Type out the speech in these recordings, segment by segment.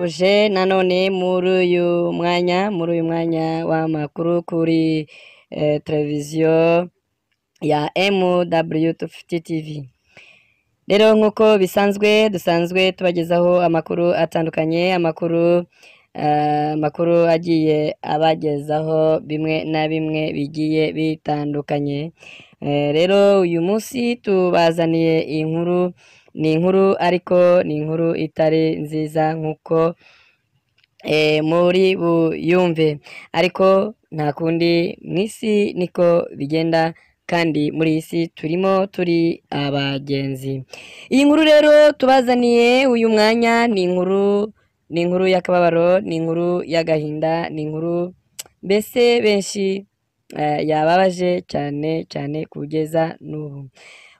tuje nanone muri uyu mwanya muri uyu mwanya w'amakuru kuri eh, televiziyo ya MW50 TV rero nk'uko bisanzwe dusanzwe tubagezaho amakuru atandukanye amakuru eh, amakuru agiye abagezaho bimwe na bimwe bigiye bitandukanye eh, rero uyu munsi tubazaniye inkuru ni inkuru ariko ni inkuru itari nziza nk'uko eh, muri buyumve ariko nta kundi mu isi niko bigenda kandi muri iyi si turimo turi abagenzi iyi nkuru rero tubazaniye uyu mwanya ni inkuru ni inkuru y'akababaro ni inkuru y'agahinda ni inkuru mbese benshi eh, yababaje cyane cyane kugeza n'ubu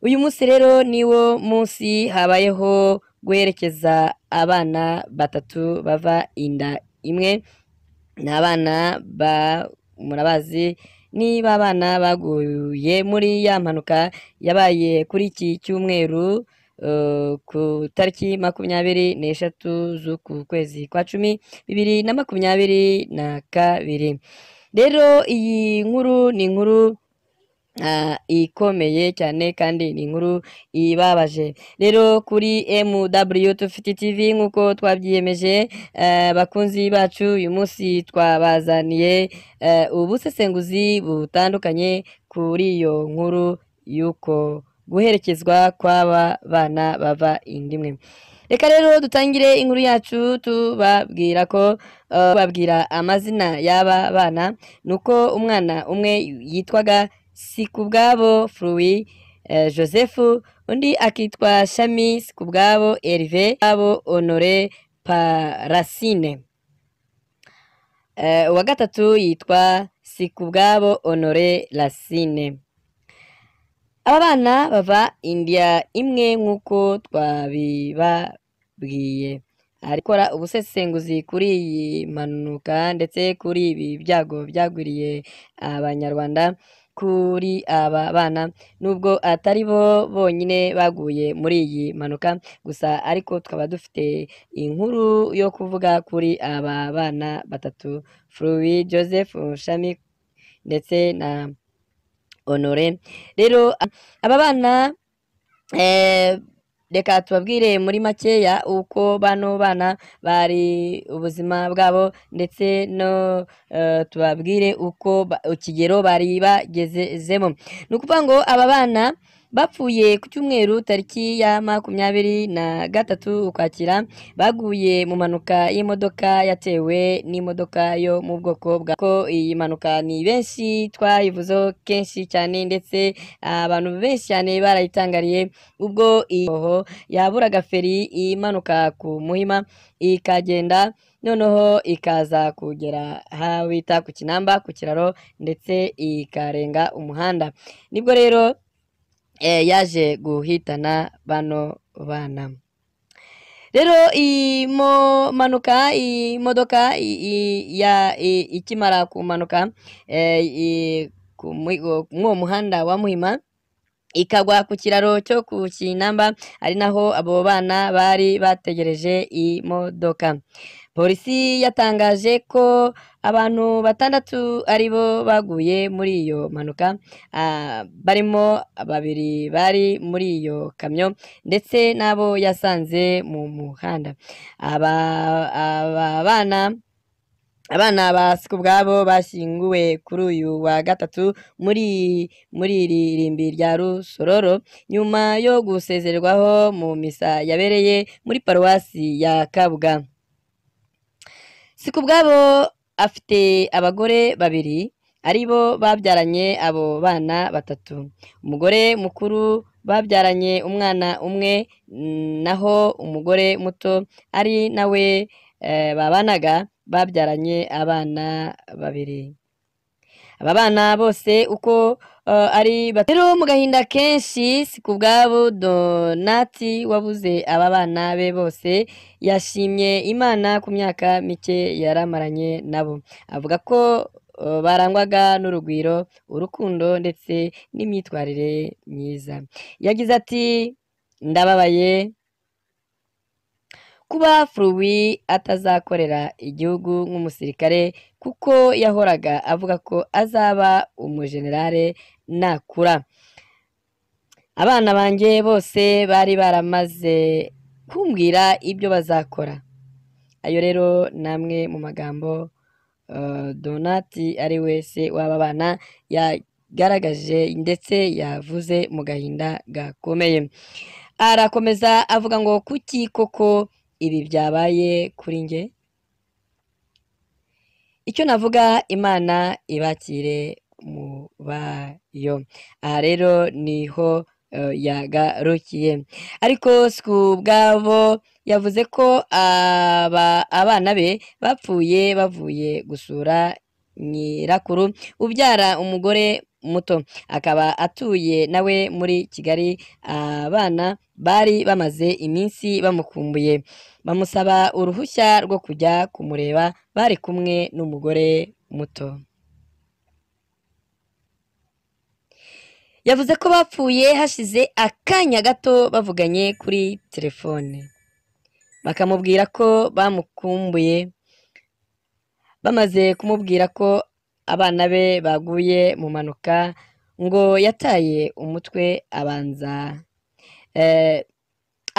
uyu munsi rero wo munsi habayeho guherekeza abana batatu bava inda imwe ni abana ba murabazi niba abana baguye muri ya mpanuka yabaye kuri iki cyumweru eh, ku tariki makumyabiri n'eshatu z'uku kwezi kwa cumi bibiri na makumyabiri na kabiri rero iyi nkuru ni inkuru Ah, ikomeye cyane kandi ni inkuru ibabaje rero kuri MW Tufite TV nk'uko twabyiyemeje ah, bakunzi bacu uyu munsi twabazaniye ah, ubusesenguzi butandukanye kuri iyo nkuru y'uko guherekezwa kw'aba bana bava imwe. reka rero dutangire inkuru yacu tubabwira ko babwira amazina y'aba bana ni uko umwana umwe yitwaga Sikubwabo Flui eh, undi akitwa Shami Sikubwabo Herve abo Honore Parasine eh, uwa gatatu yitwa Sikubwabo Honore lasine. aba bana bava indiya imwe nk'uko twabibabwiye arikora ubusesenguzi kuri iyi mpanuka ndetse kuri ibi byago byaguriye abanyarwanda kuri aba bana nubwo atari bo bonyine baguye muri iyi mpanuka gusa ariko tukaba dufite inkuru yo kuvuga kuri aba bana batatu Flui Joseph Shami ndetse na Honore rero aba bana eh, reka tubabwire muri makeya uko bano bana bari ubuzima bwabo ndetse no eh, tubabwire uko ikigero bari bagezemo ni ukuvuga ngo aba bana bapfuye ku cyumweru tariki ya makumyabiri na gatatu ukwakira baguye mu mpanuka y'imodoka yatewe n'imodoka yo mu bwoko bwa ko iyi mpanuka ni benshi twayivuzeho kenshi cyane ndetse ah, abantu benshi cyane barayitangariye ubwo iyi hoho yaburaga feri imanuka ku muhima ikagenda noneho ikaza kugera aho bita ku kinamba ku kiraro ndetse ikarenga umuhanda nibwo rero Eh, yaje guhitana bano bana rero iyi manuka iyi modoka ikimara kumanuka eh, muri uwo muhanda wa muhima ikagwa ku kiraro cyo ku kinamba ari naho abo bana bari bategereje imodoka polisi yatangaje ko abantu batandatu ari bo baguye muri iyo mpanuka ah, barimo babiri bari muri iyo kamyo ndetse n'abo yasanze mu muhanda aba bana abana ba siko ubwabo bashyinguwe kuri uyu wa gatatu muri muri iri rimbi rya rusororo nyuma yo gusezerwaho mu misa yabereye muri paruwasi ya kabuga siko ubwabo afite abagore babiri aribo babyaranye abo bana batatu umugore mukuru babyaranye umwana umwe naho umugore muto ari nawe eh, babanaga babyaranye abana babiri aba bana bose uko uh, ari batero mu gahinda kenshi si ku bwabo donati wabuze aba bana be bose yashimye imana ku myaka mike yaramaranye nabo avuga ko uh, barangwaga n'urugwiro urukundo ndetse n'imyitwarire myiza yagize ati ndababaye kuba Furuwi atazakorera igihugu nk'umusirikare kuko yahoraga avuga ko azaba umujenerale nakura abana banjye bose bari baramaze kumbwira ibyo bazakora ayo rero ni amwe mu magambo uh, donati ari wese w'aba bana yagaragaje ndetse yavuze mu gahinda gakomeye arakomeza avuga ngo kuki koko ibi byabaye kuri njye icyo navuga imana ibakire mu bayo aha rero niho eh, yagarukiye ariko siku ubwabo yavuze ko abana be bapfuye bavuye gusura nyirakuru ubyara umugore muto akaba atuye nawe muri kigali abana bari bamaze iminsi bamukumbuye bamusaba uruhushya rwo kujya kumureba bari kumwe n'umugore muto yavuze ko bapfuye hashize akanya gato bavuganye kuri telefone bakamubwira ko bamukumbuye bamaze kumubwira ko abana be baguye mu mpanuka ngo yataye umutwe abanza eh,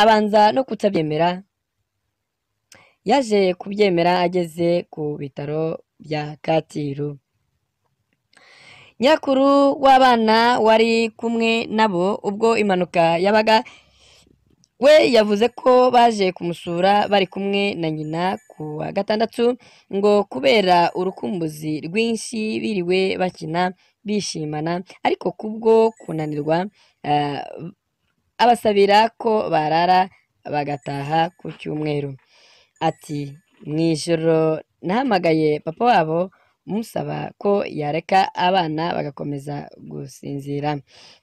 abanza no kutabyemera yaje kubyemera ageze ku bitaro bya kacyiru nyakuru w'abana wari kumwe nabo ubwo impanuka yabaga we yavuze ko baje kumusura bari kumwe na nyina ku wa gatandatu ngo kubera urukumbuzi rwinshi biriwe bakina bishimana ariko kubwo kunanirwa eh, abasabira ko barara bagataha ku cyumweru ati mu ijoro nahamagaye papa wabo musaba ko yareka abana bagakomeza gusinzira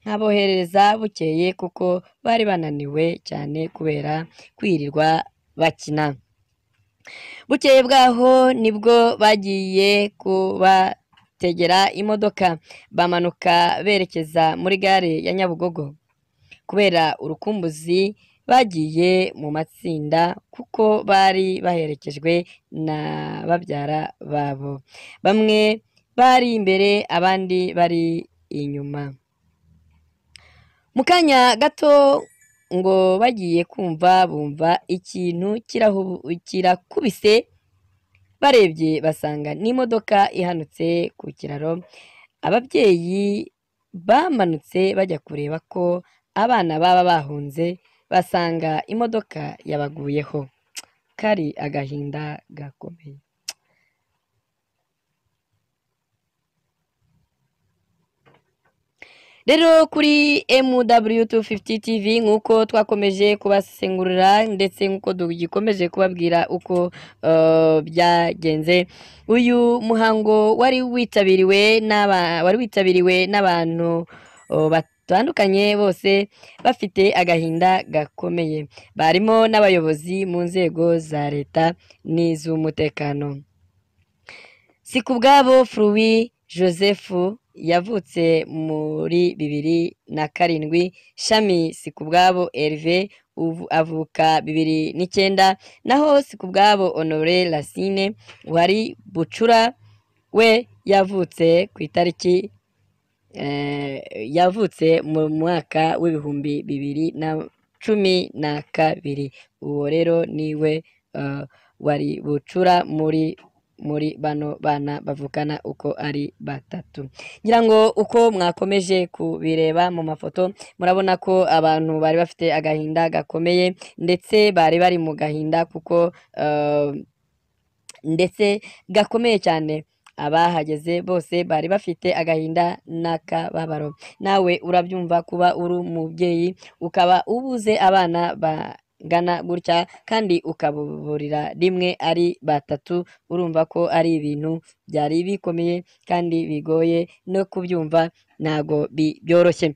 nkaboherereza bukeye kuko bari bananiwe cyane kubera kwirirwa bakina bukeye bwaho nibwo bagiye kubategera imodoka bamanuka berekeza muri gare ya nyabugogo kubera urukumbuzi bagiye mu matsinda kuko bari baherekejwe na babyara babo bamwe bari imbere abandi bari inyuma mu kanya gato ngo bagiye kumva bumva ikintu kirakubise barebye basanga n'imodoka ihanutse ku kiraro ababyeyi bamanutse bajya kureba ko abana baba bahunze basanga imodoka yabaguyeho kari agahinda gakomeye rero kuri MW250 TV nk'uko twakomeje kubasengurira ndetse nk'uko dugikomeje kubabwira uko uh, byagenze uyu muhango wari witabiriwe n'abantu uh, dutandukanye bose bafite agahinda gakomeye barimo n'abayobozi mu nzego za leta n'iz'umutekano si ku bwabo furuwi joseph yavutse muri bibiri na karindwi shami si ku bwabo erive avuka bibiri n'icyenda naho si ku bwabo honore racine wari bucura we yavutse ku itariki Eh, yavutse mu mwaka w'ibihumbi bibiri na cumi na kabiri uwo rero niwe eh, wari bucura muri muri bano bana bavukana uko ari batatu ngira ngo uko mwakomeje kubireba mu mafoto murabona ko abantu bari bafite agahinda gakomeye ndetse bari bari mu gahinda kuko eh, ndetse gakomeye cyane abahageze bose bari bafite agahinda n'akababaro nawe urabyumva kuba uri umubyeyi ukaba ubuze abana ba gana gutya kandi ukabuburira rimwe ari batatu urumva ko ari ibintu byari bikomeye kandi bigoye no kubyumva ntago byoroshye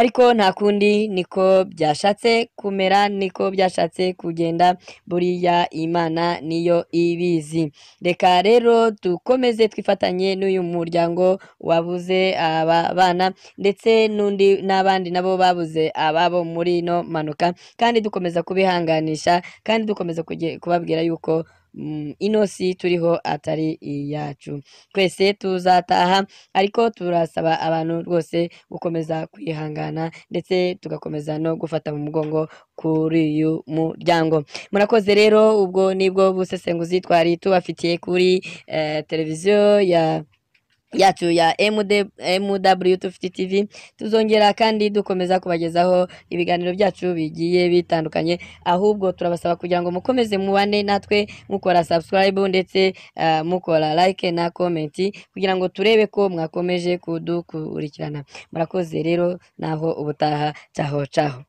ariko nta kundi niko byashatse kumera niko byashatse kugenda buriya imana niyo ibizi reka rero dukomeze twifatanye n'uyu muryango wabuze aba bana ndetse n'undi n'abandi nabo babuze ababo muri ino mpanuka kandi dukomeza kubihanganisha kandi dukomeza kubabwira yuko Mm, ino si turiho atari iyacu twese tuzataha ariko turasaba abantu rwose gukomeza kwihangana ndetse tugakomeza no gufata mu mugongo kuri uyu muryango murakoze rero ubwo nibwo busesenguzi twari tubafitiye kuri eh, televiziyo ya yacu ya MW250TV tuzongera kandi dukomeza kubagezaho ibiganiro byacu bigiye bitandukanye ahubwo turabasaba kugira ngo mukomeze mubane natwe mukora subscribe ndetse uh, mukora like na comment kugira ngo turebe ko mwakomeje kudukurikirana murakoze rero naho ubutaha cyaho cyaho